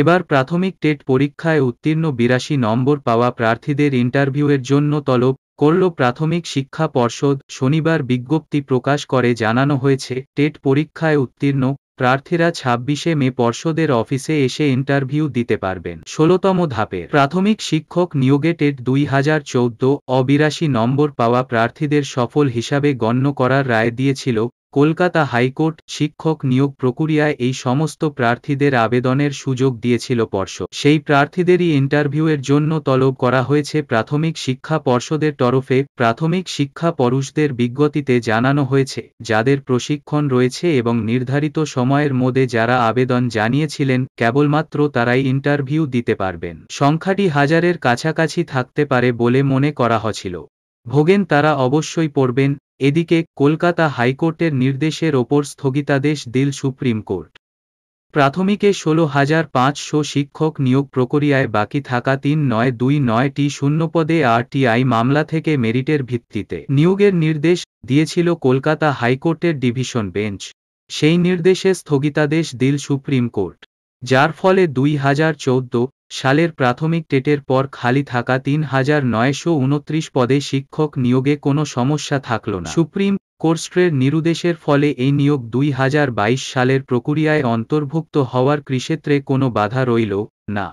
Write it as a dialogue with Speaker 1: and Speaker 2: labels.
Speaker 1: এবার প্রাথমিক টেট পরীক্ষায় উত্তীর্ণ বিরাশি নম্বর পাওয়া প্রার্থীদের ইন্টারভিউয়ের জন্য তলব করল প্রাথমিক শিক্ষা পর্ষদ শনিবার বিজ্ঞপ্তি প্রকাশ করে জানানো হয়েছে টেট পরীক্ষায় উত্তীর্ণ প্রার্থীরা ছাব্বিশে মে পর্ষদের অফিসে এসে ইন্টারভিউ দিতে পারবেন ষোলতম ধাপের প্রাথমিক শিক্ষক নিয়োগে টেট দুই হাজার চৌদ্দ অবিরাশি নম্বর পাওয়া প্রার্থীদের সফল হিসাবে গণ্য করার রায় দিয়েছিল কলকাতা হাইকোর্ট শিক্ষক নিয়োগ প্রক্রিয়ায় এই সমস্ত প্রার্থীদের আবেদনের সুযোগ দিয়েছিল পর্ষদ সেই প্রার্থীদেরই ইন্টারভিউয়ের জন্য তলব করা হয়েছে প্রাথমিক শিক্ষা পর্ষদের তরফে প্রাথমিক শিক্ষা পরুষদের বিজ্ঞতিতে জানানো হয়েছে যাদের প্রশিক্ষণ রয়েছে এবং নির্ধারিত সময়ের মধ্যে যারা আবেদন জানিয়েছিলেন কেবলমাত্র তারাই ইন্টারভিউ দিতে পারবেন সংখ্যাটি হাজারের কাছাকাছি থাকতে পারে বলে মনে করা হছিল ভোগেন তারা অবশ্যই পড়বেন এদিকে কলকাতা হাইকোর্টের নির্দেশের ওপর স্থগিতাদেশ দিল সুপ্রিম কোর্ট প্রাথমিকে ষোলো হাজার পাঁচশো শিক্ষক নিয়োগ প্রক্রিয়ায় বাকি থাকা তিন নয় দুই নয়টি শূন্যপদে আরটিআই মামলা থেকে মেরিটের ভিত্তিতে নিয়োগের নির্দেশ দিয়েছিল কলকাতা হাইকোর্টের ডিভিশন বেঞ্চ সেই নির্দেশে স্থগিতাদেশ দিল সুপ্রিম কোর্ট যার ফলে দুই হাজার চৌদ্দ সালের প্রাথমিক টেটের পর খালি থাকা তিন হাজার নয়শো উনত্রিশ পদে শিক্ষক নিয়োগে কোনো সমস্যা থাকল না সুপ্রিম কোর্স্টের নিরুদেশের ফলে এই নিয়োগ দুই হাজার বাইশ সালের প্রক্রিয়ায় অন্তর্ভুক্ত হওয়ার কৃষেত্রে কোনো বাধা রইল না